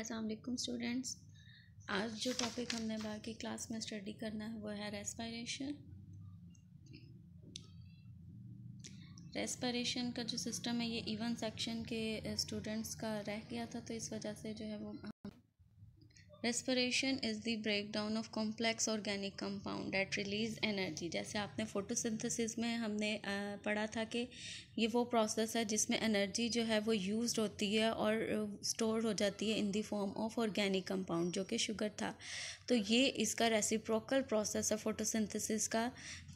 अस्सलाम स्टूडेंट्स आज जो टॉपिक हमने बाकी क्लास में स्टडी करना है वो है रेस्पायरेशन रेस्पायरेशन का जो सिस्टम है ये इवन सेक्शन के स्टूडेंट्स का रह गया था तो इस वजह से जो है वो respiration is the down of complex organic compound at release energy जैसे आपने फोटोसिंथेसिस में हमने पढ़ा था कि ये वो प्रोसेस है जिसमें एनर्जी जो है वो यूज होती है और स्टोर हो जाती है in the form of organic compound जो कि शुगर था तो ये इसका रेसिप्रोकल प्रोसेस है फोटोसिंथेसिस का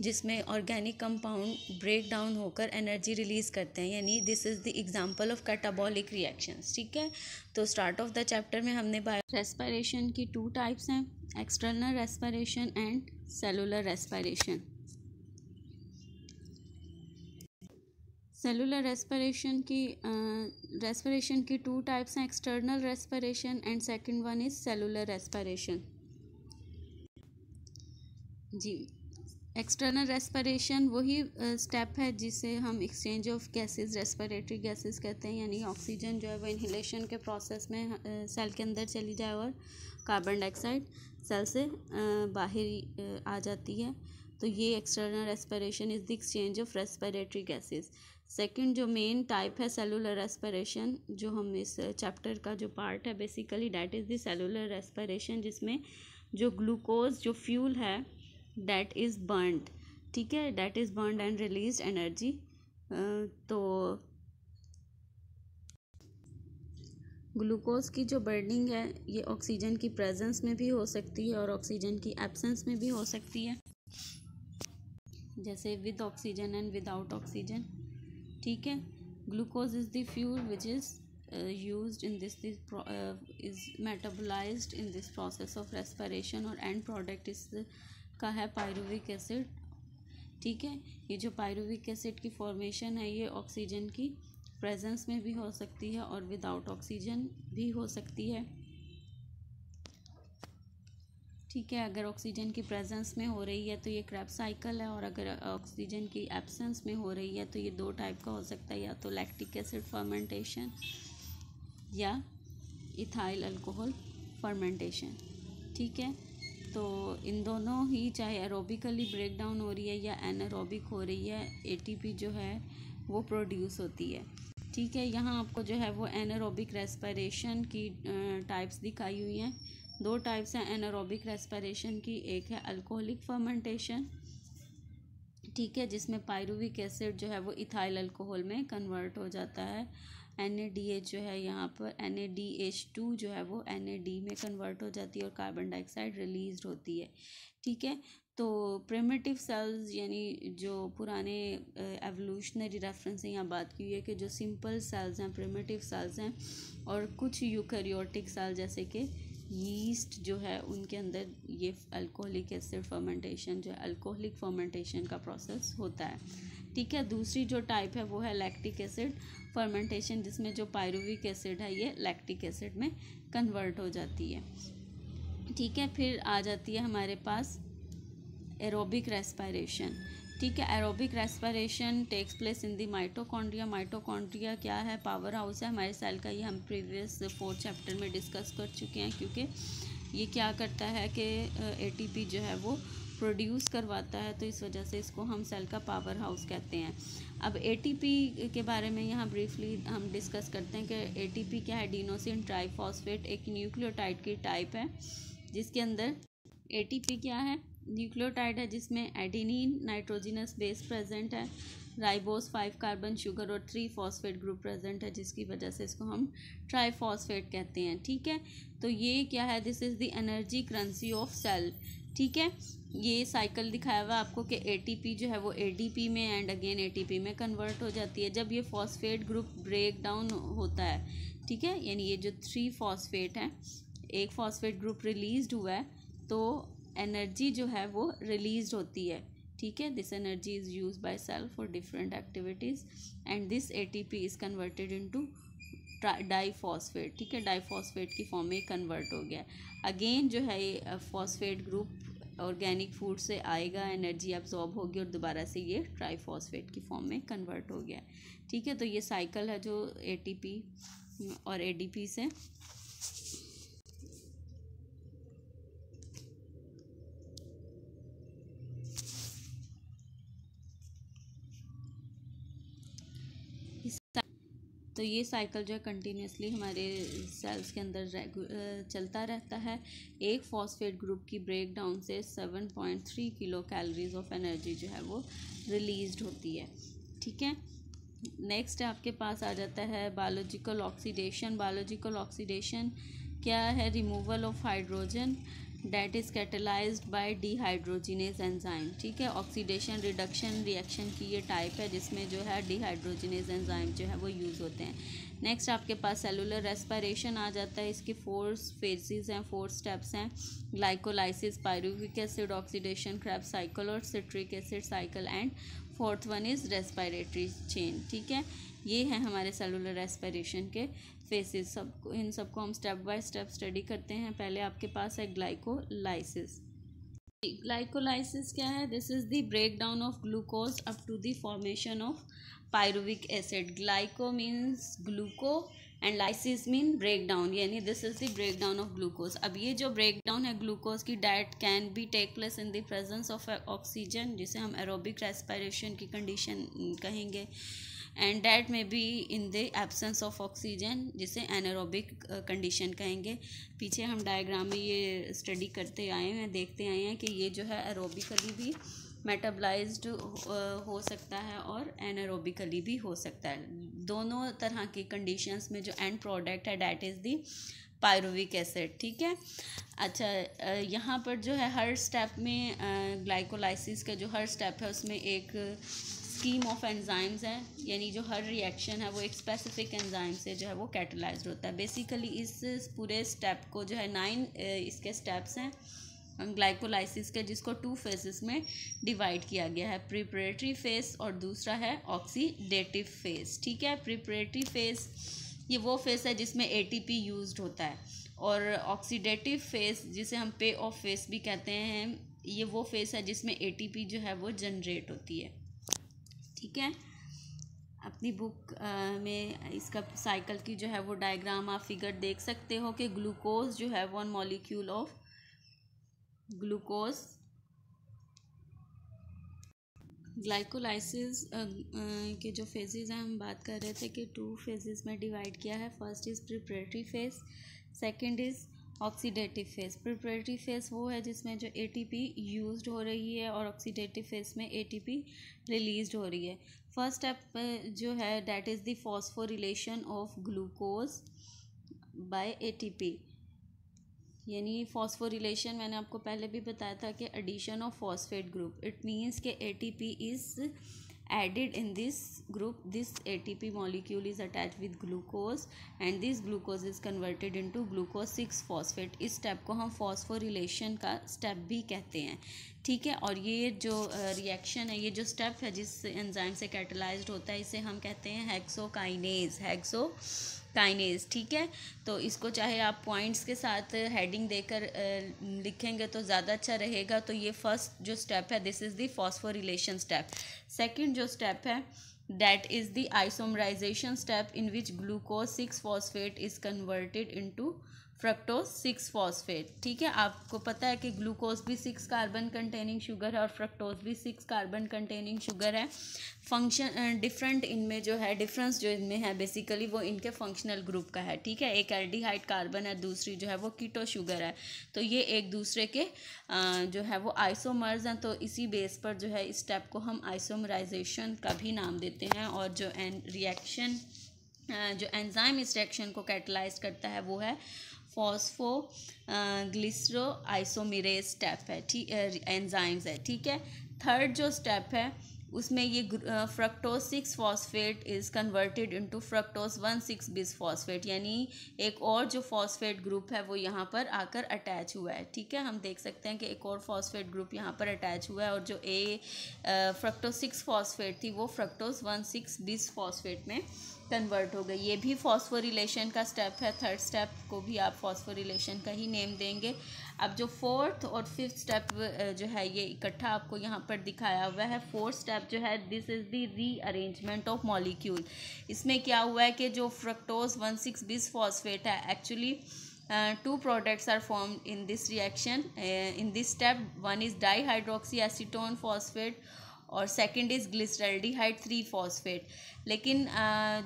जिसमें ऑर्गेनिक कंपाउंड ब्रेक डाउन होकर एनर्जी रिलीज़ करते हैं यानी this is the example of catabolic reactions ठीक है तो स्टार्ट ऑफ द चैप्टर में हमने रेस्पायरेशन की टू टाइप्स हैं external respiration and cellular respiration cellular respiration की रेस्पिरेशन की टू टाइप्स हैं external respiration and second one is cellular respiration जी एक्सटर्नल रेस्पिरेशन वही स्टेप है जिसे हम exchange of gases respiratory gases कहते हैं यानी ऑक्सीजन जो है वो इन्हीलेशन के प्रोसेस में सेल के अंदर चली जाए और कार्बन डाइऑक्साइड सेल से बाहर आ जाती है तो ये external respiration is the exchange of respiratory gases second जो मेन टाइप है सेलुलर रेस्पिरेशन जो हम इस चैप्टर का जो पार्ट है basically that is the cellular respiration जिसमें जो ग्लूकोज जो फ्यूल है डैट इज़ बर्नड ठीक है that is burned and release energy तो ग्लूकोज की जो बर्निंग है ये ऑक्सीजन की प्रेजेंस में भी हो सकती है और ऑक्सीजन की एब्सेंस में भी हो सकती है जैसे with oxygen and without oxygen ठीक है glucose is the fuel which is use in this is metabolized in this process of this और एंड प्रोडक्ट इज का है पायरुविक एसिड ठीक है ये जो पायरुविक एसिड की फॉर्मेशन है ये ऑक्सीजन की प्रेजेंस में भी हो सकती है और विदाउट ऑक्सीजन भी हो सकती है ठीक है अगर ऑक्सीजन की प्रेजेंस में हो रही है तो ये क्रैप साइकिल है और अगर ऑक्सीजन की एब्सेंस में हो रही है तो ये दो टाइप का हो सकता है या तो लैक्टिक एसिड फर्मेंटेशन या इथाइल अल्कोहल फर्मेंटेशन ठीक है तो इन दोनों ही चाहे एरोबिकली ब्रेक डाउन हो रही है या एनारोबिक हो रही है एटीपी जो है वो प्रोड्यूस होती है ठीक है यहाँ आपको जो है वो एनारोबिक रेस्पिरेशन की टाइप्स दिखाई हुई हैं दो टाइप्स हैं एनारोबिक रेस्पिरेशन की एक है अल्कोहलिक फर्मेंटेशन ठीक है जिसमें पायरुविक एसिड जो है वो इथाइल अल्कोहल में कन्वर्ट हो जाता है एन जो है यहाँ पर एन जो है वो एन में कन्वर्ट हो जाती है और कार्बन डाइऑक्साइड रिलीज होती है ठीक है तो प्रिमेटिव सेल्स यानी जो पुराने एवोल्यूशनरी रेफरेंस से यहाँ बात की हुई है कि जो सिंपल सेल्स हैं प्रिमेटिव सेल्स हैं और कुछ यूकैरियोटिक सेल जैसे कि यीस्ट जो है उनके अंदर ये अल्कोहलिक एसिड फर्मेंटेशन जो है अल्कोहलिक फर्मेंटेशन का प्रोसेस होता है ठीक है दूसरी जो टाइप है वो है लैक्टिक एसिड फर्मेंटेशन जिसमें जो पायरुविक एसिड है ये लैक्टिक एसिड में कन्वर्ट हो जाती है ठीक है फिर आ जाती है हमारे पास एरोबिक रेस्पायरेशन ठीक है aerobic respiration takes place in the mitochondria mitochondria क्या है पावर हाउस है हमारे सेल का ये हम प्रीवियस फोर्थ चैप्टर में डिस्कस कर चुके हैं क्योंकि ये क्या करता है कि एटीपी जो है वो प्रोड्यूस करवाता है तो इस वजह से इसको हम सेल का पावर हाउस कहते हैं अब एटीपी के बारे में यहाँ ब्रीफली हम डिस्कस करते हैं कि एटीपी क्या है डीनोसिन ट्राईफॉस्फेट एक न्यूक्लियोटाइड की टाइप है जिसके अंदर एटीपी क्या है न्यूक्लियोटाइड है जिसमें एडिनिन नाइट्रोजिनस बेस प्रेजेंट है राइबोस फाइव कार्बन शुगर और थ्री फॉस्फेट ग्रुप प्रेजेंट है जिसकी वजह से इसको हम ट्राईफॉस्फेट कहते हैं ठीक है तो ये क्या है this is the energy currency of cell ठीक है ये साइकिल दिखाया हुआ आपको कि एटीपी जो है वो एडीपी में एंड अगेन एटीपी में कन्वर्ट हो जाती है जब ये फॉस्फेट ग्रुप ब्रेक डाउन होता है ठीक है यानी ये जो थ्री फॉस्फेट है एक फॉस्फेट ग्रुप रिलीज हुआ है तो एनर्जी जो है वो रिलीज होती है ठीक है this energy is use by cell for different activities and this A T P is converted into diphosphate ठीक है डाईफॉसफेट की फॉर्म में कन्वर्ट हो गया अगेन जो है ये फॉस्फेट ग्रुप ऑर्गेनिक फूड से आएगा एनर्जी एब्जॉर्ब होगी और दोबारा से ये ट्राईफॉसफेट की फॉर्म में कन्वर्ट हो गया ठीक है तो ये साइकिल है जो ए टी पी और ए डी पी से तो ये साइकिल जो है कंटिन्यूसली हमारे सेल्स के अंदर चलता रहता है एक फॉस्फेट ग्रुप की ब्रेक डाउन से seven point three kilo calories of energy जो है वो रिलीज होती है ठीक है नेक्स्ट आपके पास आ जाता है बायोलॉजिकल ऑक्सीडेशन बायोलॉजिकल ऑक्सीडेशन क्या है removal of hydrogen that is catalyze by dehydrogenase enzyme ठीक है ऑक्सीडेशन रिडक्शन रिएक्शन की ये टाइप है जिसमें जो है डीहाइड्रोजिनेज एंजाइम जो है वो यूज़ होते हैं नेक्स्ट आपके पास सेलुलर रेस्पायरेशन आ जाता है इसके फोर फेजिज हैं फोर स्टेप्स हैं glycolysis pyruvic acid oxidation Krebs cycle और citric acid cycle and fourth one is respiratory chain ठीक है ये है हमारे सेलुलर रेस्पायरेशन के फेसेस सबको इन सबको हम स्टेप बाय स्टेप स्टडी करते हैं पहले आपके पास है ग्लाइकोलाइसिस ग्लाइकोलाइसिस क्या है this is the break down of glucose up to the formation of pyruvic acid glyco means gluco and lysis mean break down यानी this is the break down of glucose अब ये जो break down है glucose की diet can be take place in the presence of oxygen जिसे हम aerobic respiration की condition कहेंगे एंड डैट में be in the absence of oxygen जिसे एनारोबिक कंडीशन uh, कहेंगे पीछे हम डायग्राम में ये स्टडी करते आए हैं देखते आए हैं कि ये जो है एरोबिकली भी मेटाबलाइज्ड uh, हो सकता है और एनारोबिकली भी हो सकता है दोनों तरह की कंडीशंस में जो एंड प्रोडक्ट है that is the pyruvic acid ठीक है अच्छा uh, यहाँ पर जो है हर स्टेप में ग्लाइकोलाइसिस का जो हर स्टेप है उसमें एक स्कीम ऑफ एंजाइम्स हैं यानी जो हर रिएक्शन है वो एक स्पेसिफिक एंजाइम से जो है वो कैटलाइज होता है बेसिकली इस पूरे स्टेप को जो है नाइन इसके स्टेप्स हैं ग्लाइकोलाइसिस के जिसको टू फेजेस में डिवाइड किया गया है प्रिपरेटरी फेज और दूसरा है ऑक्सीडेटिव फेज ठीक है प्रिपरेटरी फेज ये वो फेज है जिसमें एटीपी यूज्ड होता है और ऑक्सीडेटिव फेज जिसे हम पे ऑफ फेज भी कहते हैं ये वो फेज है जिसमें एटीपी जो है वो जनरेट होती है ठीक है अपनी बुक में इसका साइकिल की जो है वो डायग्राम आप फिगर देख सकते हो कि ग्लूकोज जो है one molecule of glucose glycolysis के जो फेजेस हैं हम बात कर रहे थे कि टू फेजेस में डिवाइड किया है first is preparatory phase second is oxidative phase preparatory phase वो है जिसमें जो एटीपी यूज्ड हो रही है और ऑक्सीडेटिव फेस में एटीपी रिलीज हो रही है फर्स्ट स्टेप जो है that is the phosphorylation of glucose by ATP यानी फॉस्फोरिलेशन मैंने आपको पहले भी बताया था कि addition of phosphate group it means के ATP is added in this group this atp molecule is attached with glucose and this glucose is converted into glucose six phosphate इस step ko hum phosphorylation ka step bhi kehte hain theek hai aur ye jo reaction hai ye jo step hai jis enzyme se catalyzed hota hai ise hum kehte hain hexokinase hexo kinase ठीक है तो इसको चाहे आप points के साथ heading देकर लिखेंगे तो ज़्यादा अच्छा रहेगा तो ये फर्स्ट जो स्टेप है this is the phosphorylation step second जो स्टेप है is is isomerization step in which glucose six 6 is converted converted to fructose six phosphate ठीक है आपको पता है कि ग्लूकोज भी सिक्स कार्बन कंटेनिंग शुगर है और फ्रक्टोज भी सिक्स कार्बन कंटेनिंग शुगर है फंक्शन डिफरेंट इनमें जो है डिफरेंस जो इनमें है बेसिकली वो इनके फंक्शनल ग्रुप का है ठीक है एक एल्डिहाइड कार्बन है दूसरी जो है वो कीटो शुगर है तो ये एक दूसरे के जो है वो आइसोमर्स हैं तो इसी बेस पर जो है इस स्टेप को हम आइसोमराइजेशन का भी नाम देते हैं और जो एन रिएक्शन जो एंजाइम इस रिएक्शन को कैटलाइज करता है वो है फॉस्फो ग्लिसरो आइसोमिरेज स्टेप है ठीक एंजाइम्स uh, है ठीक है थर्ड जो स्टेप है उसमें ये fructose six phosphate is converted into fructose one six bis phosphate यानी एक और जो फॉस्फेट ग्रुप है वो यहाँ पर आकर अटैच हुआ है ठीक है हम देख सकते हैं कि एक और फॉस्फेट ग्रुप यहाँ पर अटैच हुआ है और जो ए फ्रक्टोज सिक्स फॉस्फेट थी वो fructose one six bis phosphate में कन्वर्ट हो गई ये भी फॉस्फोरिलेशन का स्टेप है थर्ड स्टेप को भी आप फॉस्फोरिलेशन का ही नेम देंगे अब जो फोर्थ और फिफ्थ स्टेप जो है ये इकट्ठा आपको यहाँ पर दिखाया हुआ है फोर्थ स्टेप जो है this is the rearrangement of molecule इसमें क्या हुआ है कि जो fructose one six bis phosphate है actually two products are form in this reaction in this step one is di hydroxy acetone phosphate और second is glyceraldehyde three phosphate लेकिन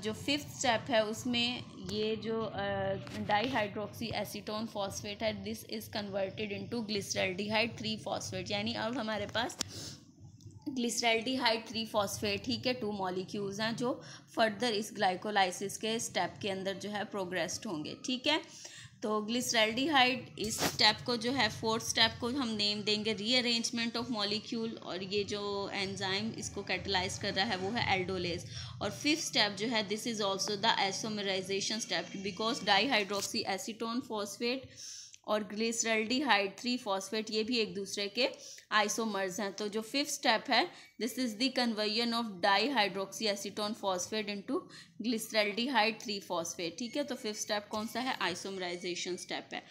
जो फिफ्थ स्टेप है उसमें ये जो डाईहाइड्रोक्सी एसीटोन फॉस्फेट है this is converted into glyceraldehyde three phosphate यानी अब हमारे पास ग्लिसरल्डिहाइड थ्री फॉस्फेट ही के टू मॉलिक्यूल्स हैं जो फर्दर इस ग्लाइकोलाइसिस के स्टेप के अंदर जो है प्रोग्रेस्ड होंगे ठीक है तो ग्लिसरल्डिहाइड इस स्टेप को जो है फोर्थ स्टेप को हम नेम देंगे रीअरेंजमेंट ऑफ मॉलिक्यूल और ये जो एंजाइम इसको कैटलाइज कर रहा है वो है एल्डोलेज और फिफ्थ स्टेप जो है this is also the isomerisation step because dihydroxy acetone phosphate और हाइड थ्री फॉस्फेट ये भी एक दूसरे के आइसोमर्स हैं तो जो फिफ्थ स्टेप है this is the conversion of dihydroxy acetone phosphate into hyde three phosphate ठीक है तो फिफ्थ स्टेप कौन सा है आइसोमराइजेशन स्टेप है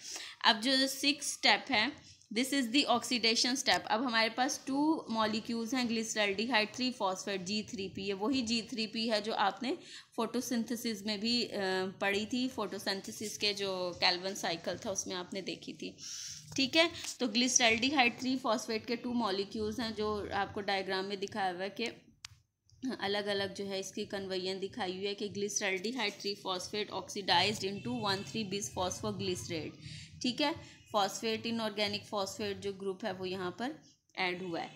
अब जो सिक्स स्टेप है this is the oxidation step अब हमारे पास टू मॉलिक्यूल्स हैं glyceraldehyde three phosphate G three P ये वही जी थ्री पी है जो आपने फोटोसिंथेसिस में भी पढ़ी थी फोटोसिंथेसिस के जो कैलवन साइकिल था उसमें आपने देखी थी ठीक है तो ग्लिसरल्डिहाइड थ्री फॉस्फेट के टू मॉलिक्यूल्स हैं जो आपको डायग्राम में दिखाया हुआ है कि हाँ, अलग अलग जो है इसकी कन्वर्जन दिखाई हुई है कि glyceraldehyde three phosphate in two one three bis phosphoglycerate ठीक है फॉस्फेट इन ऑर्गेनिक फॉस्फेट जो ग्रुप है वो यहाँ पर ऐड हुआ है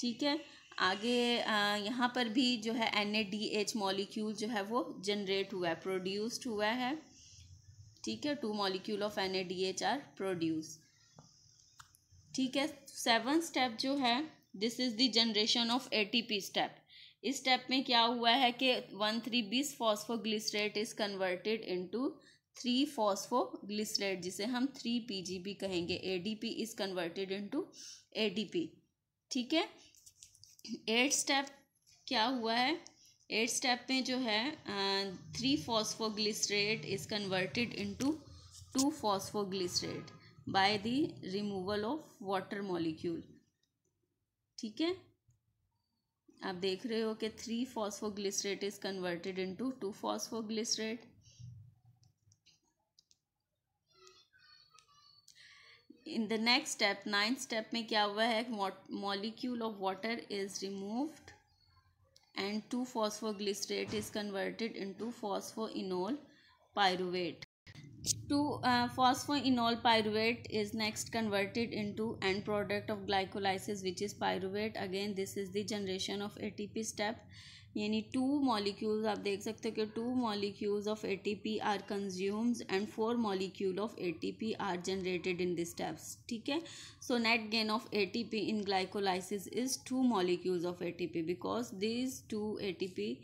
ठीक है आगे यहाँ पर भी जो है N A D H molecule जो है वो जनरेट हुआ है प्रोड्यूस्ड हुआ है ठीक है two molecule of N A D H are produce ठीक है सेवन स्टेप जो है this is the generation of A T P step इस स्टेप में क्या हुआ है कि one three bis phosphoglycerate is converted into three phosphoglycerate जिसे हम थ्री पी भी कहेंगे A D P is converted A D P ठीक है एट स्टेप क्या हुआ है एट स्टेप में जो है three phosphoglycerate is converted into two phosphoglycerate by the removal of water molecule ठीक है आप देख रहे हो कि three phosphoglycerate is converted into two phosphoglycerate in the next step ninth step में क्या हुआ है molecule of water is removed and two phosphoglycerate is converted into phospho enol pyruvate two phospho enol pyruvate is next converted into end product of glycolysis which is pyruvate again this is the generation of A step यानी two molecules आप देख सकते हो कि two molecules of ATP are consumes and four molecule of ATP are generated in this steps ठीक है so net gain of ATP in glycolysis is two molecules of ATP because this two ATP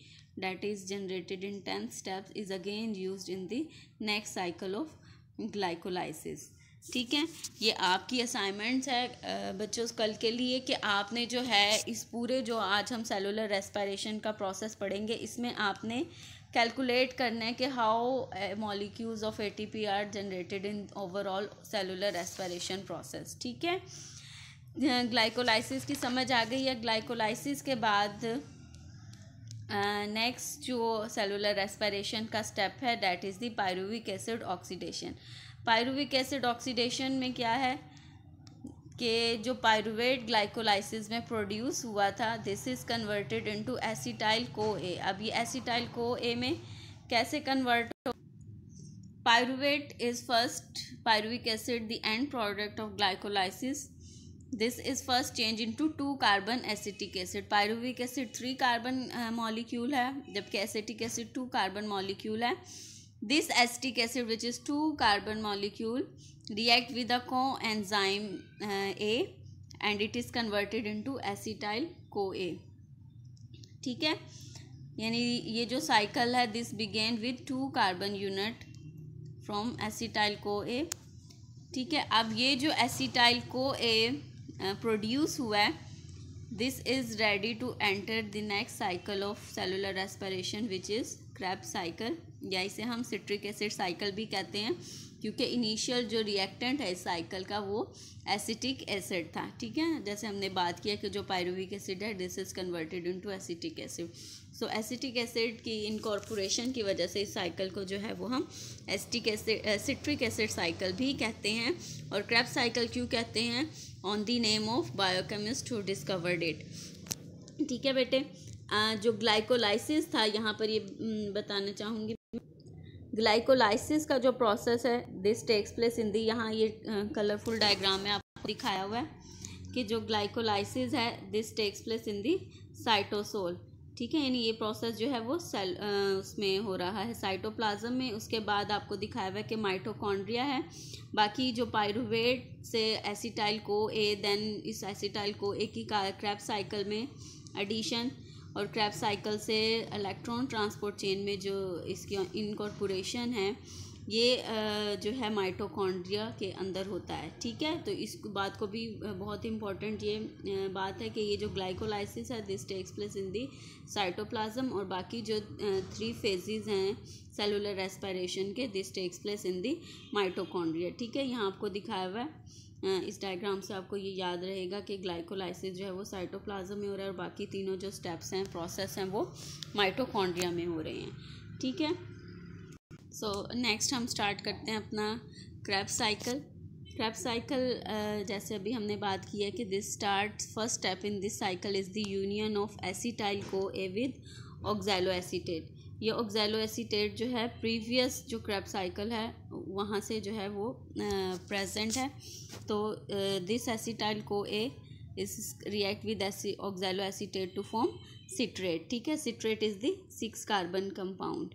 that is generated in tenth steps is again use in the next cycle of glycolysis ठीक है ये आपकी assignments है बच्चों कल के लिए कि आपने जो है इस पूरे जो आज हम सेलुलर रेस्पायरेशन का प्रोसेस पढ़ेंगे इसमें आपने कैलकुलेट करना है कि how molecules of ATP are generated in overall cellular respiration process ठीक है ग्लाइकोलाइसिस की समझ आ गई है ग्लाइकोलाइसिस के बाद नेक्स्ट uh, जो सेलुलर रेस्पायरेशन का स्टेप है डैट इज़ दायरुविक pyruvic acid oxidation pyruvic acid oxidation में क्या है कि जो पायरुवेट ग्लाइकोलाइसिस में प्रोड्यूस हुआ था this is converted into acetyl co A अब ये एसिटाइल को ए में कैसे कन्वर्ट हो pyruvate is first pyruvic acid the end product of glycolysis this is first change into two carbon acetic acid pyruvic acid three carbon molecule है जबकि acetic acid two carbon molecule है This acetic acid which is two carbon molecule react with the coenzyme uh, A and it is converted into acetyl CoA. ठीक है यानी ये जो cycle है this begin with two carbon unit from acetyl co A ठीक है अब ये जो एसीटाइल को ए प्रोड्यूस हुआ है this is ready to enter the next cycle of cellular respiration which is Krebs cycle या इसे हम सिट्रिक एसिड साइकिल भी कहते हैं क्योंकि इनिशियल जो रिएक्टेंट है इस साइकिल का वो एसिटिक एसिड था ठीक है जैसे हमने बात किया कि जो पायरुविक एसिड है this is converted into acetic acid so acetic acid की इनकॉर्पोरेशन की वजह से इस साइकिल को जो है वो हम acetic acid citric acid cycle भी कहते हैं और क्रैप साइकिल क्यों कहते हैं on the name of biochemist who discovered it ठीक है बेटे जो ग्लाइकोलाइसिस था यहाँ पर ये बताना चाहूँगी ग्लाइकोलाइसिस का जो प्रोसेस है this takes place in the यहाँ ये कलरफुल डायग्राम में आपको दिखाया हुआ है कि जो ग्लाइकोलाइसिस है this takes place in the cytosol ठीक है यानी ये प्रोसेस जो है वो सेल उसमें हो रहा है साइटोप्लाज्म में उसके बाद आपको दिखाया हुआ है कि माइटोकॉन्ड्रिया है बाकी जो पायरुवेट से एसिटाइल को ए देन इस एसिटाइल को ए की क्रैप साइकिल में एडिशन और क्रैप साइकिल से इलेक्ट्रॉन ट्रांसपोर्ट चेन में जो इसकी इनकॉर्पोरेशन है ये जो है माइटोकॉन्ड्रिया के अंदर होता है ठीक है तो इस बात को भी बहुत इम्पॉर्टेंट ये बात है कि ये जो ग्लाइकोलाइसिस है this takes place in the cytoplasm और बाकी जो थ्री फेजेस हैं सेलुलर रेस्पायरेशन के this takes place in the mitochondria ठीक है यहाँ आपको दिखाया हुआ है हाँ। इस डायग्राम से आपको ये याद रहेगा कि ग्लाइकोलाइसिस जो है वो साइटोप्लाज्म में हो रहा है और बाकी तीनों जो स्टेप्स हैं प्रोसेस हैं वो माइटोकॉन्ड्रिया में हो रहे हैं ठीक है सो so, नेक्स्ट हम स्टार्ट करते हैं अपना क्रैप साइकिल क्रैप साइकिल जैसे अभी हमने बात की है कि this start first step in this cycle is the union of acetyl co A with ऑक्जाइलो acetate ये ऑक्जेलो एसीटेट जो है प्रीवियस जो क्रैप साइकिल है वहाँ से जो है वो प्रेजेंट है तो this acetyl co A is react with oxalo acetate to form citrate ठीक है सिट्रेट इज़ दिक्स सिक्स कार्बन कंपाउंड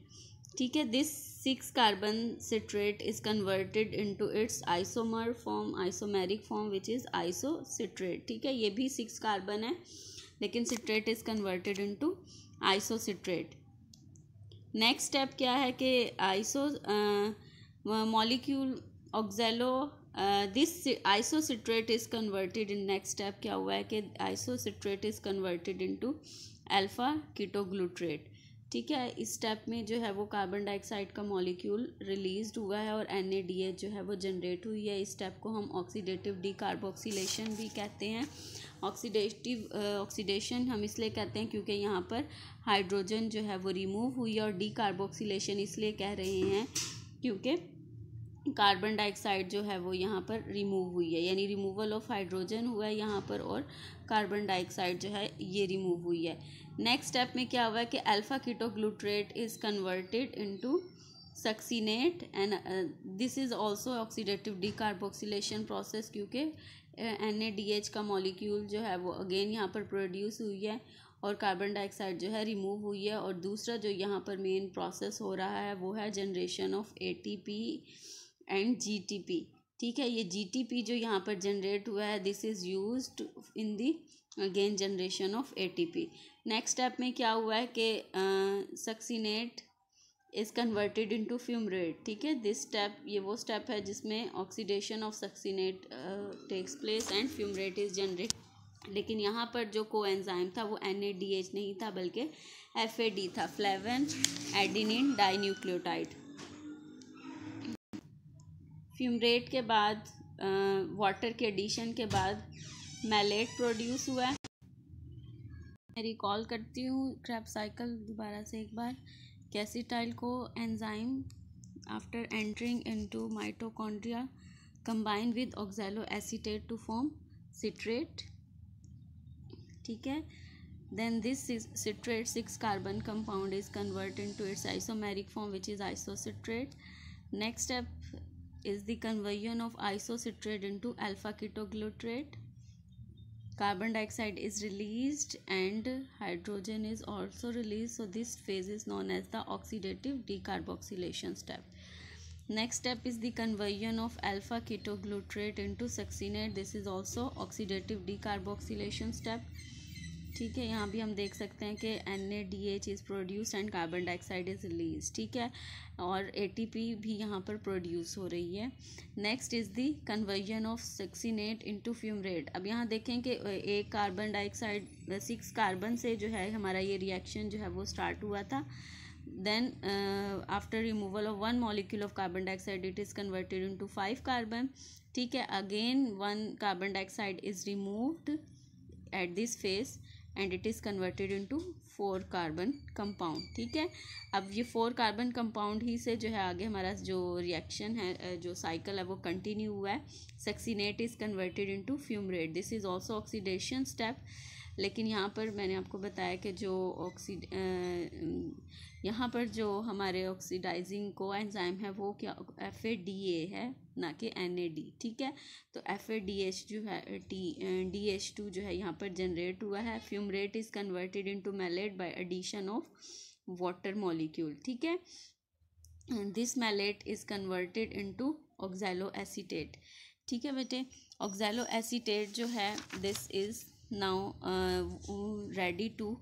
ठीक है this six carbon citrate is converted into its isomer form isomeric form which is iso citrate ठीक है ये भी six carbon है लेकिन citrate is converted into isocitrate next step क्या है कि iso molecule oxalo this isocitrate is converted in next step क्या हुआ है कि isocitrate is converted into alpha ketoglutarate ठीक है इस स्टेप में जो है वो कार्बन डाइऑक्साइड का मॉलिक्यूल रिलीज हुआ है और एन जो है वो जनरेट हुई है इस स्टेप को हम ऑक्सीडेटिव डी भी कहते हैं ऑक्सीडेटिव ऑक्सीडेशन uh, हम इसलिए कहते हैं क्योंकि यहाँ पर हाइड्रोजन जो है वो रिमूव हुई और डी इसलिए कह रहे हैं क्योंकि कार्बन डाइऑक्साइड जो है वो यहाँ पर रिमूव हुई है यानी रिमूवल ऑफ हाइड्रोजन हुआ है यहाँ पर और कार्बन डाइऑक्साइड जो है ये रिमूव हुई है नेक्स्ट स्टेप में क्या हुआ है कि alpha ketoglutarate is converted into succinate and this is also oxidative decarboxylation process क्योंकि एन ए डी एच का मॉलिक्यूल जो है वो अगेन यहाँ पर प्रोड्यूस हुई है और कार्बन डाइऑक्साइड जो है रिमूव हुई है और दूसरा जो यहाँ पर मेन प्रोसेस हो रहा है वो है generation of A T P and G T P ठीक है ये जी टी पी जो यहाँ पर जनरेट हुआ है this is use in the again generation of A T P next step में क्या हुआ है कि succinate is converted to fumarate ठीक है दिस स्टेप ये वो स्टेप है जिसमें oxidation of succinate takes place and fumarate is generate लेकिन यहाँ पर जो को एंजाइम था वो एन ए डी एच नहीं था बल्कि एफ ए डी था फ्लेवन एडिनिन न्यूक्लियोटाइड फ्यूमरेट के बाद वाटर uh, के एडिशन के बाद मैलेट प्रोड्यूस हुआ मैं रिकॉल करती हूँ क्रैप साइकिल दोबारा से एक बार acetyl co enzyme after entering into mitochondria combine with oxalo acetate to form citrate ठीक है then this citrate six carbon compound is convert into its isomeric form which is isocitrate next step is the conversion of isocitrate into alpha ketoglutarate carbon dioxide is released and hydrogen is also released so this phase is known as the oxidative decarboxylation step next step is the conversion of alpha ketoglutarate into succinate this is also oxidative decarboxylation step ठीक है यहाँ भी हम देख सकते हैं कि N A D H is produce and carbon dioxide is release ठीक है और ए टी पी भी यहाँ पर प्रोड्यूस हो रही है next is the conversion of succinate into fumarate अब यहाँ देखें कि एक कार्बन डाइऑक्साइड सिक्स कार्बन से जो है हमारा ये रिएक्शन जो है वो स्टार्ट हुआ था then after removal of one molecule of carbon dioxide it is converted into five carbon ठीक है again one carbon dioxide is removed at this phase and it is converted into four carbon compound ठीक है अब ये four carbon compound ही से जो है आगे हमारा जो रिएक्शन है जो साइकिल है वो कंटिन्यू हुआ है succinate is converted into fumarate this is also oxidation step लेकिन यहाँ पर मैंने आपको बताया कि जो ऑक्सीड यहाँ पर जो हमारे ऑक्सीडाइजिंग को एंजाइम है वो क्या एफ ए डी ए है ना कि एन ए डी ठीक है तो एफ ए डी एच जो है टी डी एच टू जो है यहाँ पर जनरेट हुआ है fumarate is converted into malate by addition of water molecule ठीक है this malate is converted into oxalo acetate ठीक है बेटे ऑक्जैलो एसीटेट जो है this is now ready to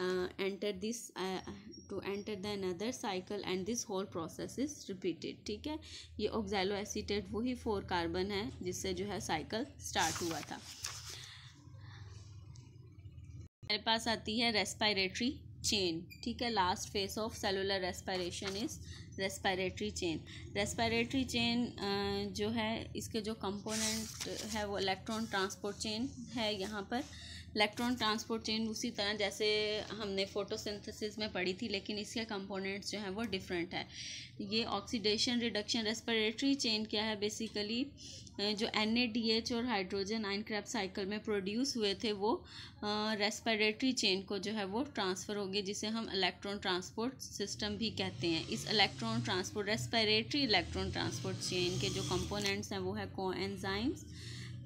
uh, enter this uh, to enter the another cycle and this whole process is repeated ठीक है ये ऑक्जैलो एसिटेट वही four carbon है जिससे जो है साइकिल स्टार्ट हुआ था हमारे पास आती है रेस्पायरेटरी चेन ठीक है last phase of cellular respiration is respiratory chain respiratory chain जो है इसके जो कंपोनेंट है वो इलेक्ट्रॉन ट्रांसपोर्ट चेन है यहाँ पर इलेक्ट्रॉन ट्रांसपोर्ट चेन उसी तरह जैसे हमने फोटोसिंथेसिस में पढ़ी थी लेकिन इसके कंपोनेंट्स जो हैं वो डिफरेंट है ये ऑक्सीडेशन रिडक्शन रेस्पिरेटरी चेन क्या है बेसिकली जो एन और हाइड्रोजन आइन क्रैप साइकिल में प्रोड्यूस हुए थे वो रेस्पिरेटरी चेन को जो है वो ट्रांसफ़र होगी जिसे हम इलेक्ट्रॉन ट्रांसपोर्ट सिस्टम भी कहते हैं इस electron transport respiratory electron transport chain के जो कंपोनेंट्स हैं वो है co enzymes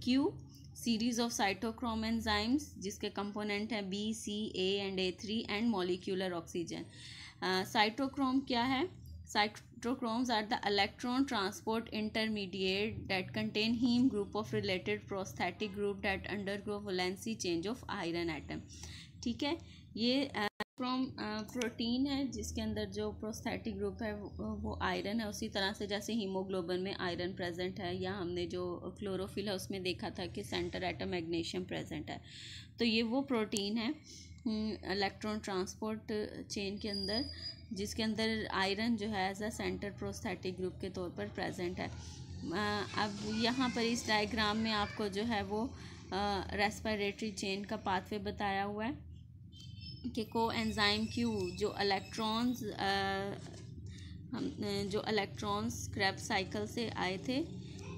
Q series of cytochrome enzymes जिसके कंपोनेंट हैं B C A and A three and molecular oxygen cytochrome क्या है cytochromes are the electron transport intermediate that contain haem group of related prosthetic group that undergo valency change of iron atom ठीक है ये from protein uh, है जिसके अंदर जो prosthetic group है वो आयरन है उसी तरह से जैसे हीमोग्लोबिन में आयरन प्रेजेंट है या हमने जो क्लोरोफिल है उसमें देखा था कि सेंटर एटम मैग्नीशियम प्रेजेंट है तो ये वो प्रोटीन है इलेक्ट्रॉन ट्रांसपोर्ट चेन के अंदर जिसके अंदर आयरन जो है as a centre prosthetic group के तौर पर प्रेजेंट है अब यहाँ पर इस डायग्राम में आपको जो है वो रेस्पिरेटरी चेन का पाथवे बताया हुआ है के को एंजाइम क्यू जो इलेक्ट्रॉन्स हम जो इलेक्ट्रॉन्स क्रैप साइकिल से आए थे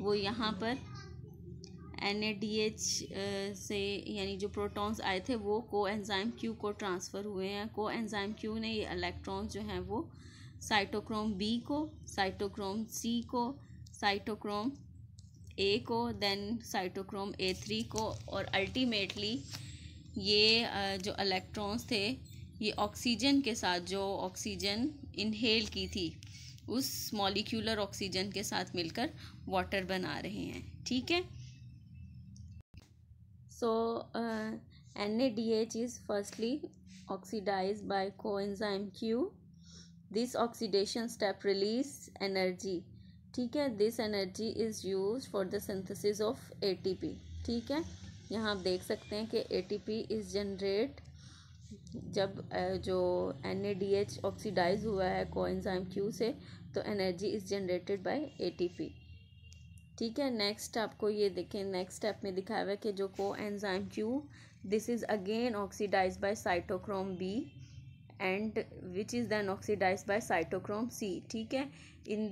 वो यहाँ पर एन से यानी जो प्रोटॉन्स आए थे वो को एंजाइम क्यू को ट्रांसफ़र हुए हैं को एंजाइम क्यू ने ये इलेक्ट्रॉन्स जो हैं वो साइटोक्रोम बी को साइटोक्रोम सी को साइटोक्रोम ए को देन साइटोक्रोम ए थ्री को और अल्टीमेटली ये जो इलेक्ट्रॉन्स थे ये ऑक्सीजन के साथ जो ऑक्सीजन इनहेल की थी उस मॉलिक्यूलर ऑक्सीजन के साथ मिलकर वाटर बना रहे हैं ठीक है so N A D H is firstly oxidize by coenzyme Q this oxidation step release energy ठीक है this energy is use for the synthesis of ATP ठीक है यहाँ आप देख सकते हैं कि A T P is generate जब जो N A D H oxidize हुआ है एनजाइम क्यू से तो energy is generated by P ठीक है नेक्स्ट आपको ये देखें नेक्स्ट स्टेप में दिखाया हुआ है कि जो को enzyme Q this is again oxidize by cytochrome B and which is then oxidize by cytochrome C ठीक है इन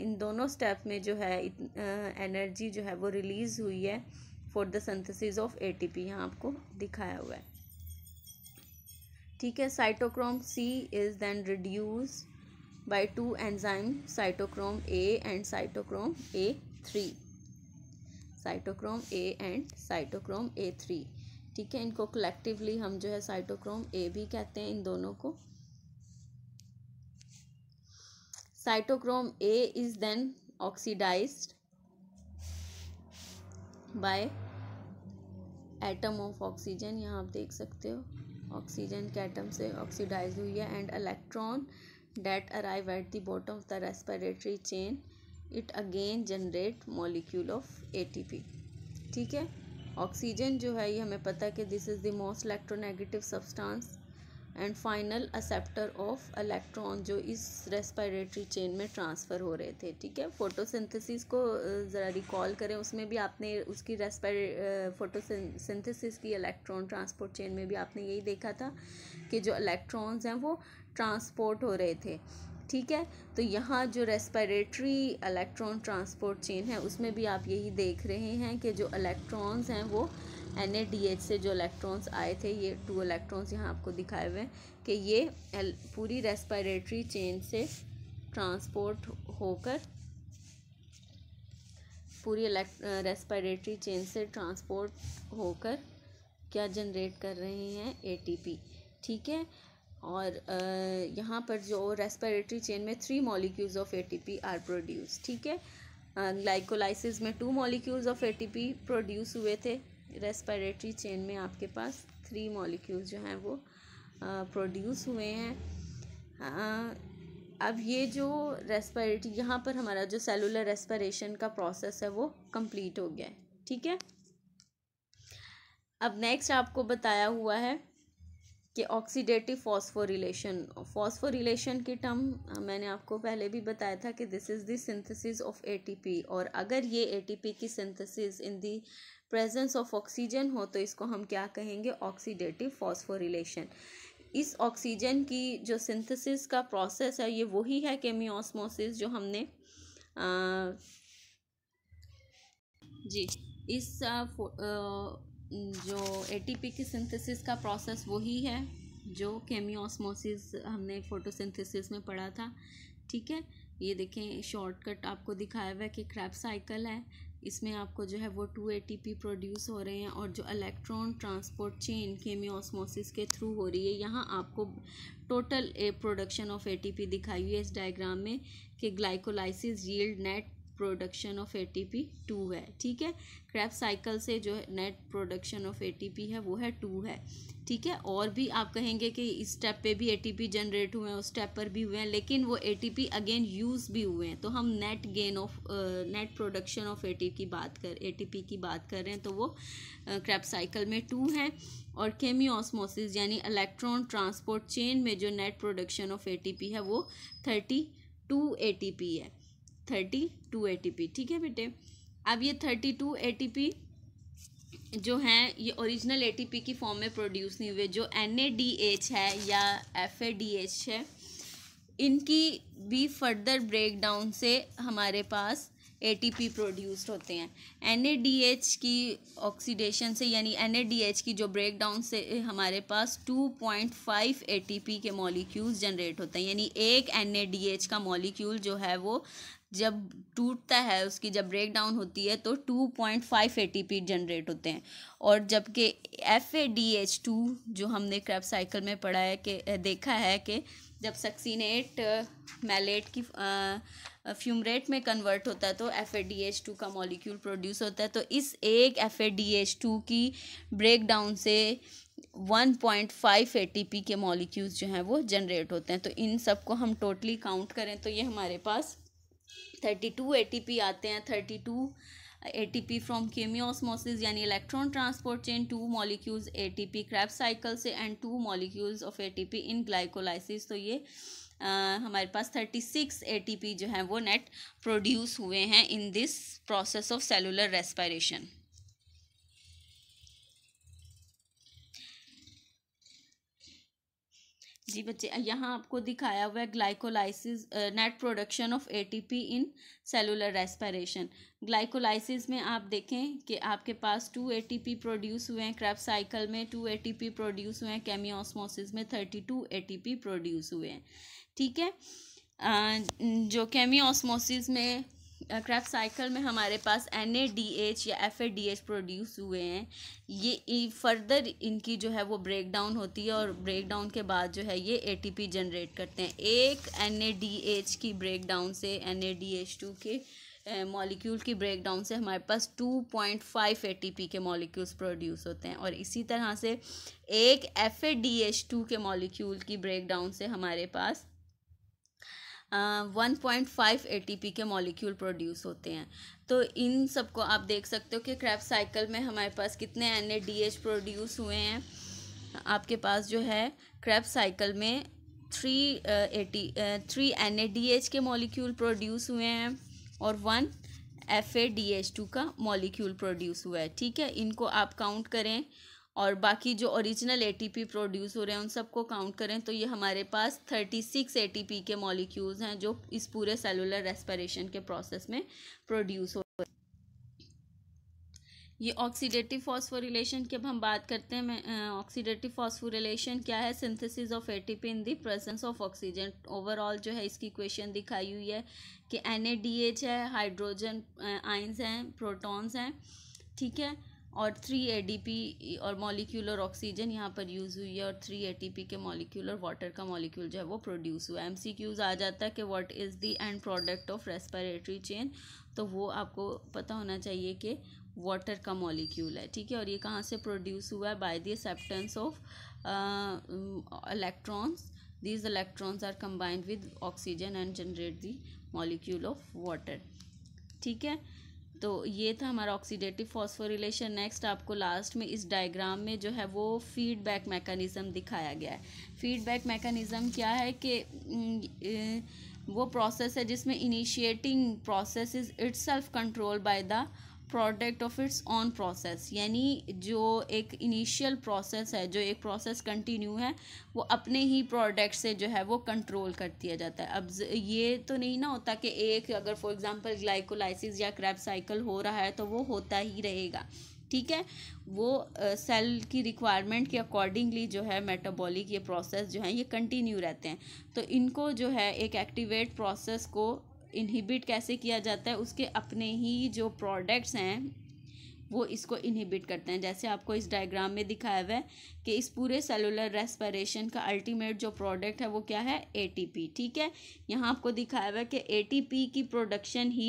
इन दोनों स्टेप में जो है एनर्जी जो है वो रिलीज़ हुई है for the synthesis of ATP यहाँ आपको दिखाया हुआ है ठीक है cytochrome C is then reduce by two enzyme cytochrome A and cytochrome A three cytochrome A and cytochrome A three ठीक है इनको कलेक्टिवली हम जो है साइटोक्रोम ए भी कहते हैं इन दोनों को cytochrome A is then oxidized by atom of oxygen यहाँ आप देख सकते हो ऑक्सीजन के एटम से ऑक्सीडाइज हुई है and electron that arrive at the bottom of the respiratory chain it again generate molecule of ATP ठीक है ऑक्सीजन जो है ये हमें पता है कि this is the most electronegative substance and final acceptor of electron जो इस रेस्पिरेटरी चेन में ट्रांसफ़र हो रहे थे ठीक है फोटोसिंथेसिस को ज़रा रिकॉल करें उसमें भी आपने उसकी रेस्पायर फोटोसिंथेसिस की इलेक्ट्रॉन ट्रांसपोर्ट चेन में भी आपने यही देखा था कि जो इलेक्ट्रॉन्स हैं वो ट्रांसपोर्ट हो रहे थे ठीक है तो यहाँ जो रेस्पिरेटरी इलेक्ट्रॉन ट्रांसपोर्ट चेन है उसमें भी आप यही देख रहे हैं कि जो इलेक्ट्रॉन्स हैं वो एन से जो इलेक्ट्रॉन्स आए थे ये टू इलेक्ट्रॉन्स यहाँ आपको दिखाए हुए हैं कि ये पूरी रेस्पिरेटरी चेन से ट्रांसपोर्ट होकर पूरी रेस्पायरेटरी चेन से ट्रांसपोर्ट होकर क्या जनरेट कर रहे हैं एटीपी ठीक है और यहाँ पर जो रेस्पिरेटरी चेन में three molecules of ATP are produce ठीक है ग्लाइकोलाइसिस में two molecules of ATP produce हुए थे रेस्पिरेटरी चेन में आपके पास थ्री मॉलिक्यूल्स जो हैं वो प्रोड्यूस हुए हैं अब ये जो रेस्पिरेटरी यहाँ पर हमारा जो सेलुलर रेस्पिरेशन का प्रोसेस है वो कंप्लीट हो गया है ठीक है अब नेक्स्ट आपको बताया हुआ है कि ऑक्सीडेटिव फॉस्फोरिलेशन फॉस्फोरिलेशन की टर्म मैंने आपको पहले भी बताया था कि this is the synthesis of ATP और अगर ये एटीपी की synthesis in the presence of oxygen हो तो इसको हम क्या कहेंगे ऑक्सीडेटिव फॉस्फोरिलेशन इस ऑक्सीजन की जो सिंथेसिस का प्रोसेस है ये वही है केमियोसमोसिस जो हमने आ, जी इस आ, फो, आ, जो एटीपी की सिंथेसिस का प्रोसेस वही है जो केमियोसमोसिस हमने फोटोसिंथेसिस में पढ़ा था ठीक है ये देखें शॉर्टकट आपको दिखाया हुआ है कि क्रैप साइकिल है इसमें आपको जो है वो टू एटीपी प्रोड्यूस हो रहे हैं और जो इलेक्ट्रॉन ट्रांसपोर्ट चेन केमियोसमोसिस के थ्रू हो रही है यहाँ आपको total a production of ATP दिखाई हुई है इस डायग्राम में कि glycolysis yield net production of ATP two है ठीक है क्रैप साइकिल से जो है नेट प्रोडक्शन ऑफ एटीपी है वो है टू है ठीक है और भी आप कहेंगे कि इस स्टेप पे भी एटीपी जनरेट हुए हैं उस स्टेप पर भी हुए हैं लेकिन वो एटीपी अगेन यूज़ भी हुए हैं तो हम net gain of net production of AT की बात कर ए की बात कर रहे हैं तो वो क्रैप uh, साइकिल में टू है और केमियोसमोसिस यानी इलेक्ट्रॉन ट्रांसपोर्ट चेन में जो नेट प्रोडक्शन ऑफ ए है वो थर्टी टू एटीपी है थर्टी टू ए ठीक है बेटे अब ये थर्टी टू ए जो हैं ये ओरिजिनल ए की फॉर्म में प्रोड्यूस नहीं हुए जो एन है या एफ है इनकी भी फर्दर ब्रेकडाउन से हमारे पास पी प्रोड्यूस्ड होते हैं एच की ऑक्सीडेशन से यानी एच की जो ब्रेकडाउन से हमारे पास 2.5 पी के मॉलिक्यूल्स जनरेट होते हैं यानी एक एच का मॉलिक्यूल जो है वो जब टूटता है उसकी जब ब्रेक डाउन होती है तो two point five A T P generate होते हैं और जबकि F A D H two जो हमने क्रैप साइकिल में पढ़ा है कि देखा है कि जब सक्सीनेट मैलेट की फ्यूमरेट में कन्वर्ट होता है तो F A D H two का मॉलिक्यूल प्रोड्यूस होता है तो इस एक F A D H two की ब्रेक डाउन से one point five A T P के मॉलिक्यूल्स जो हैं वो जनरेट होते हैं तो इन सब को हम टोटली काउंट करें तो ये हमारे पास thirty two A T P आते हैं thirty two A T P from chemiosmosis यानी electron transport chain two molecules A T P Krebs cycle से and two molecules of A T P in glycolysis तो ये आ, हमारे पास thirty six A T P जो है वो नेट प्रोड्यूस हुए हैं in this process of cellular respiration जी बच्चे यहाँ आपको दिखाया हुआ है glycolysis net production of ATP in cellular respiration glycolysis में आप देखें कि आपके पास टू एटीपी प्रोड्यूस हुए हैं क्रैप साइकिल में टू एटीपी प्रोड्यूस हुए हैं केमियोसमोसिस में थर्टी टू ए प्रोड्यूस हुए हैं ठीक है आ, जो केमियोसमोसिस में क्रैफ्ट साइकिल में हमारे पास एन ए डी एच या F A D H produce हुए हैं ये फर्दर इनकी जो है वो ब्रेक डाउन होती है और ब्रेक डाउन के बाद जो है ये ए टी पी जनरेट करते हैं एक एन ए डी एच की ब्रेक डाउन से N A D H two के मॉलिक्यूल की ब्रेक डाउन से हमारे पास two point five A T P के मॉलिक्यूल्स प्रोड्यूस होते हैं और इसी तरह से एक F A D H two के मॉलिक्यूल की ब्रेक डाउन से हमारे पास one point five A T P के मॉलिक्यूल प्रोड्यूस होते हैं तो इन सबको आप देख सकते हो कि क्रैप साइकिल में हमारे पास कितने N A D H produce हुए हैं आपके पास जो है क्रैप साइकिल में three AT three N A D H के मॉलिक्यूल प्रोड्यूस हुए हैं और one F A D H two का मॉलिक्यूल प्रोड्यूस हुआ है ठीक है इनको आप काउंट करें और बाकी जो ओरिजिनल एटीपी प्रोड्यूस हो रहे हैं उन सबको काउंट करें तो ये हमारे पास थर्टी सिक्स एटीपी के मॉलिक्यूल्स हैं जो इस पूरे सेलुलर रेस्पिरेशन के प्रोसेस में प्रोड्यूस हो रहे ये ऑक्सीडेटिव फॉस्फोरिलेशन की अब हम बात करते हैं ऑक्सीडेटिव फॉस्फोरिलेशन क्या है synthesis of ATP in the presence of oxygen overall जो है इसकी क्वेश्चन दिखाई हुई है कि एन है हाइड्रोजन आइंस हैं प्रोटॉन्स हैं ठीक है और थ्री ए और मॉलिक्यूलर ऑक्सीजन यहाँ पर यूज़ हुई है और थ्री ए के मॉलिक्यूलर वाटर का मॉलिक्यूल जो है वो प्रोड्यूस हुआ है एमसीक्यूज आ जाता है कि what is the end product of respiratory chain तो वो आपको पता होना चाहिए कि वाटर का मॉलिक्यूल है ठीक है और ये कहाँ से प्रोड्यूस हुआ है by the acceptance of electrons these electrons are combined with oxygen and generate the molecule of water ठीक है तो ये था हमारा ऑक्सीडेटिव फॉस्फोरिलेशन नेक्स्ट आपको लास्ट में इस डायग्राम में जो है वो फीडबैक मैकेनिज़्म दिखाया गया है फीडबैक मैकेनिज़्म क्या है कि वो प्रोसेस है जिसमें initiating process is itself control by the product of its own process यानी जो एक इनिशियल प्रोसेस है जो एक प्रोसेस कंटिन्यू है वो अपने ही प्रोडक्ट से जो है वो कंट्रोल कर दिया जाता है अब ये तो नहीं ना होता कि एक अगर फॉर एग्जांपल ग्लाइकोलाइसिस या क्रैप साइकिल हो रहा है तो वो होता ही रहेगा ठीक है वो सेल की रिक्वायरमेंट के अकॉर्डिंगली जो है मेटाबॉलिक ये प्रोसेस जो है ये कंटिन्यू रहते हैं तो इनको जो है एक एक्टिवेट प्रोसेस को इनहिबिट कैसे किया जाता है उसके अपने ही जो प्रोडक्ट्स हैं वो इसको इनहिबिट करते हैं जैसे आपको इस डायग्राम में दिखाया हुआ है कि इस पूरे सेलुलर रेस्पिरेशन का अल्टीमेट जो प्रोडक्ट है वो क्या है एटीपी ठीक है यहाँ आपको दिखाया हुआ है कि एटीपी की प्रोडक्शन ही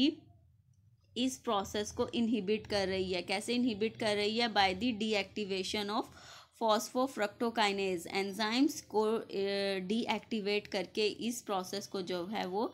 इस प्रोसेस को इनहिबिट कर रही है कैसे इनहिबिट कर रही है by the deactivation of phosphofructokinase enzymes को डीएक्टिवेट करके इस प्रोसेस को जो है वो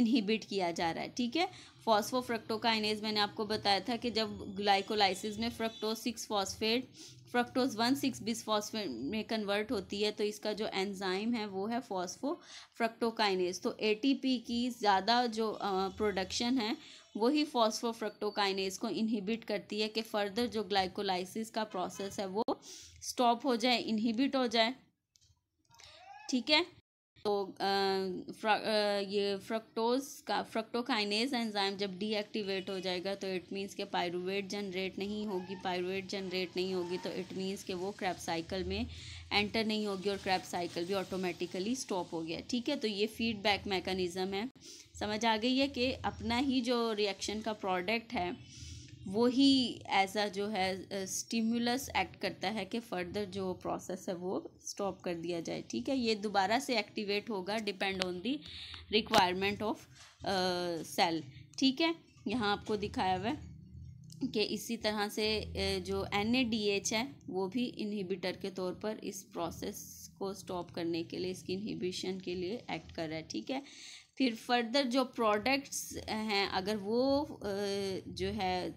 इनहिबिट किया जा रहा है ठीक है फॉस्फोफ्रक्टोकाइनेज मैंने आपको बताया था कि जब ग्लाइकोलाइसिस में fructose six phosphate fructose one six bis phosphate में कन्वर्ट होती है तो इसका जो एंजाइम है वो है फॉस्फो फ्रक्टोकाइनेज तो पी की ज़्यादा जो प्रोडक्शन है वही फॉस्फोफ्रक्टोकाइनेज को इनहिबिट करती है कि फर्दर जो ग्लाइकोलाइसिस का प्रोसेस है वो स्टॉप हो जाए इनहिबिट हो जाए ठीक है तो फ्र, ये फ्रक्टोज का फ्रक्टोकाइनेज एंजाइम जब डीएक्टिवेट हो जाएगा तो इट मीन्स के पायरुवेट जनरेट नहीं होगी पायरुवेट जनरेट नहीं होगी तो इट मीन्स के वो क्रैप साइकिल में एंटर नहीं होगी और क्रैप साइकिल भी ऑटोमेटिकली स्टॉप हो गया ठीक है तो ये फीडबैक मैकेनिज़म है समझ आ गई है कि अपना ही जो रिएक्शन का प्रोडक्ट है वो ही एज आ जो है स्टिमुलस एक्ट करता है कि फर्दर जो प्रोसेस है वो स्टॉप कर दिया जाए ठीक है ये दोबारा से एक्टिवेट होगा depend on the requirement of cell ठीक है यहाँ आपको दिखाया हुआ है कि इसी तरह से जो एन है वो भी इन्हीबिटर के तौर पर इस प्रोसेस को स्टॉप करने के लिए इसकी इन्हीबिशन के लिए एक्ट कर रहा है ठीक है फिर फर्दर जो प्रोडक्ट्स हैं अगर वो जो है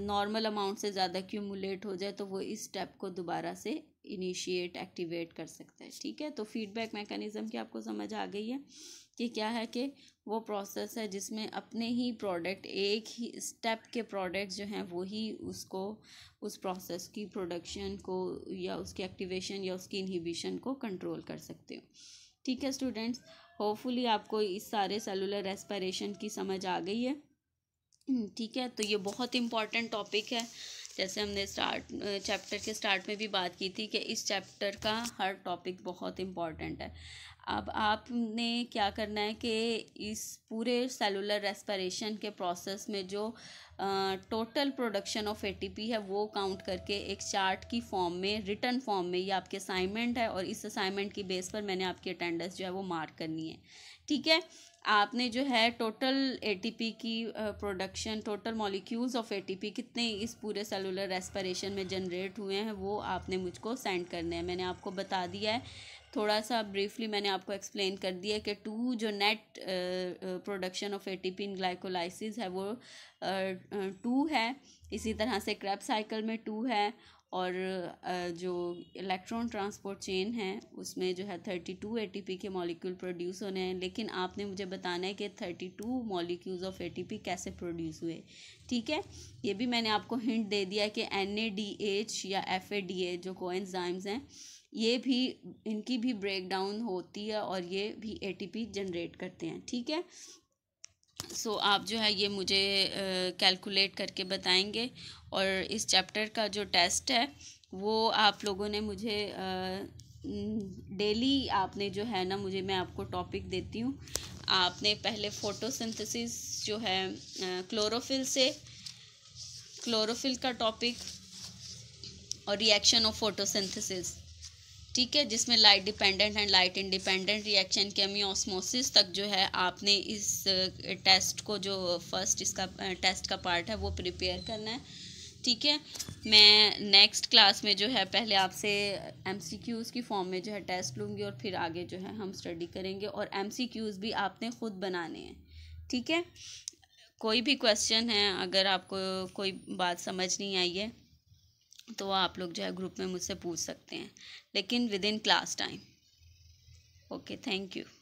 नॉर्मल अमाउंट से ज़्यादा क्यूमुलेट हो जाए तो वो इस स्टेप को दोबारा से इनिशिएट एक्टिवेट कर सकता है ठीक है तो फीडबैक मैकेनिज़्म की आपको समझ आ गई है कि क्या है कि वो प्रोसेस है जिसमें अपने ही प्रोडक्ट एक ही स्टेप के प्रोडक्ट जो हैं वो ही उसको उस प्रोसेस की प्रोडक्शन को या उसकी एक्टिवेशन या उसकी इनहिबिशन को कंट्रोल कर सकते हो ठीक है स्टूडेंट्स होपफुली आपको इस सारे सेलुलर रेस्पिरेशन की समझ आ गई है हम्म, ठीक है तो ये बहुत इंपॉर्टेंट टॉपिक है जैसे हमने स्टार्ट चैप्टर के स्टार्ट में भी बात की थी कि इस चैप्टर का हर टॉपिक बहुत इम्पॉर्टेंट है अब आपने क्या करना है कि इस पूरे सेलुलर रेस्पिरेशन के प्रोसेस में जो टोटल प्रोडक्शन ऑफ एटीपी है वो काउंट करके एक चार्ट की फॉर्म में रिटर्न फॉर्म में ये आपके असाइनमेंट है और इस असाइनमेंट की बेस पर मैंने आपकी अटेंडेंस जो है वो मार्क करनी है ठीक है आपने जो है टोटल एटीपी की production total molecules of ATP कितने इस पूरे सेलुलर रेस्पिरेशन में जनरेट हुए हैं वो आपने मुझको सेंड करने हैं मैंने आपको बता दिया है थोड़ा सा ब्रीफली मैंने आपको एक्सप्लेन कर दिया कि टू जो net production of in glycolysis है वो टू uh, uh, है इसी तरह से क्रैप साइकिल में टू है और जो इलेक्ट्रॉन ट्रांसपोर्ट चेन है उसमें जो है thirty two A T P के मॉलिक्यूल प्रोड्यूस होने हैं लेकिन आपने मुझे बताना है कि thirty two molecules of A T P कैसे प्रोड्यूस हुए ठीक है ये भी मैंने आपको हिंट दे दिया कि एन ए डी एच या एफ ए डी ए जो कोएंजाइम्स हैं ये भी इनकी भी ब्रेकडाउन होती है और ये भी ए टी पी जनरेट करते हैं ठीक है सो so, आप जो है ये मुझे कैलकुलेट करके बताएंगे और इस चैप्टर का जो टेस्ट है वो आप लोगों ने मुझे डेली आपने जो है ना मुझे मैं आपको टॉपिक देती हूँ आपने पहले फोटोसिंथेसिस जो है क्लोरोफिल से क्लोरोफिल का टॉपिक और रिएक्शन ऑफ फोटोसिंथेसिस ठीक है जिसमें light dependent and light independent reaction chemiosmosis तक जो है आपने इस टेस्ट को जो फर्स्ट इसका टेस्ट का पार्ट है वो प्रिपेयर करना है ठीक है मैं नेक्स्ट क्लास में जो है पहले आपसे एमसीक्यूज़ की फॉर्म में जो है टेस्ट लूँगी और फिर आगे जो है हम स्टडी करेंगे और क्यूज़ भी आपने ख़ुद बनाने हैं ठीक है कोई भी क्वेश्चन है अगर आपको कोई बात समझ नहीं आई है तो आप लोग जो है ग्रुप में मुझसे पूछ सकते हैं लेकिन within class time okay thank you